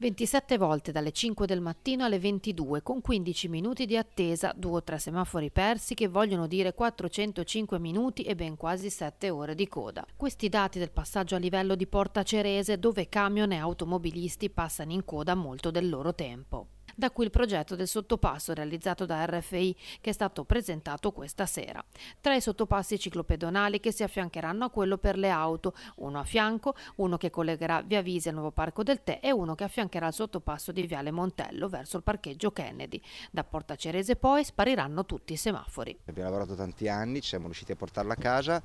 27 volte dalle 5 del mattino alle 22 con 15 minuti di attesa, due o tre semafori persi che vogliono dire 405 minuti e ben quasi 7 ore di coda. Questi dati del passaggio a livello di Porta Cerese dove camion e automobilisti passano in coda molto del loro tempo da cui il progetto del sottopasso realizzato da RFI che è stato presentato questa sera. Tre sottopassi ciclopedonali che si affiancheranno a quello per le auto, uno a fianco, uno che collegherà via Vise al nuovo Parco del Tè e uno che affiancherà il sottopasso di Viale Montello verso il parcheggio Kennedy. Da Porta Cerese poi spariranno tutti i semafori. Abbiamo lavorato tanti anni, ci siamo riusciti a portarla a casa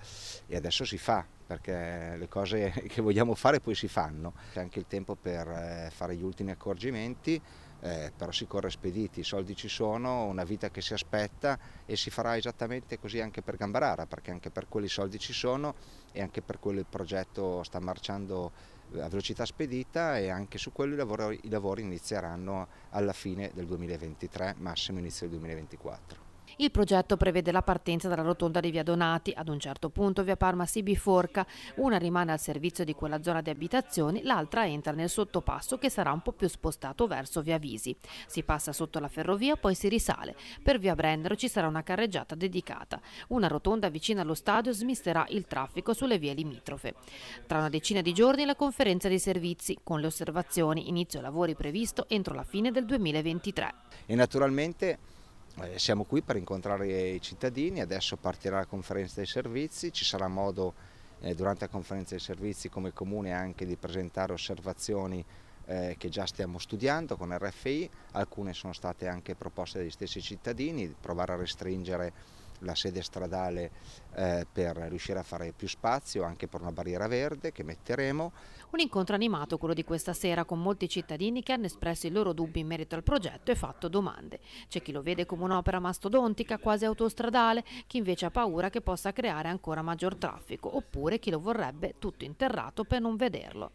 e adesso si fa perché le cose che vogliamo fare poi si fanno. C'è anche il tempo per eh, fare gli ultimi accorgimenti eh, però si corre spediti, i soldi ci sono, una vita che si aspetta e si farà esattamente così anche per Gambarara, perché anche per quelli i soldi ci sono e anche per quello il progetto sta marciando eh, a velocità spedita e anche su quello i lavori, i lavori inizieranno alla fine del 2023, massimo inizio del 2024. Il progetto prevede la partenza dalla rotonda di Via Donati, ad un certo punto Via Parma si biforca, una rimane al servizio di quella zona di abitazioni, l'altra entra nel sottopasso che sarà un po' più spostato verso Via Visi. Si passa sotto la ferrovia, poi si risale. Per Via Brennero ci sarà una carreggiata dedicata. Una rotonda vicina allo stadio smisterà il traffico sulle vie limitrofe. Tra una decina di giorni la conferenza dei servizi, con le osservazioni inizio lavori previsto entro la fine del 2023. E naturalmente eh, siamo qui per incontrare i cittadini, adesso partirà la conferenza dei servizi, ci sarà modo eh, durante la conferenza dei servizi come comune anche di presentare osservazioni eh, che già stiamo studiando con RFI, alcune sono state anche proposte dagli stessi cittadini, provare a restringere la sede stradale eh, per riuscire a fare più spazio anche per una barriera verde che metteremo. Un incontro animato quello di questa sera con molti cittadini che hanno espresso i loro dubbi in merito al progetto e fatto domande. C'è chi lo vede come un'opera mastodontica, quasi autostradale, chi invece ha paura che possa creare ancora maggior traffico, oppure chi lo vorrebbe tutto interrato per non vederlo.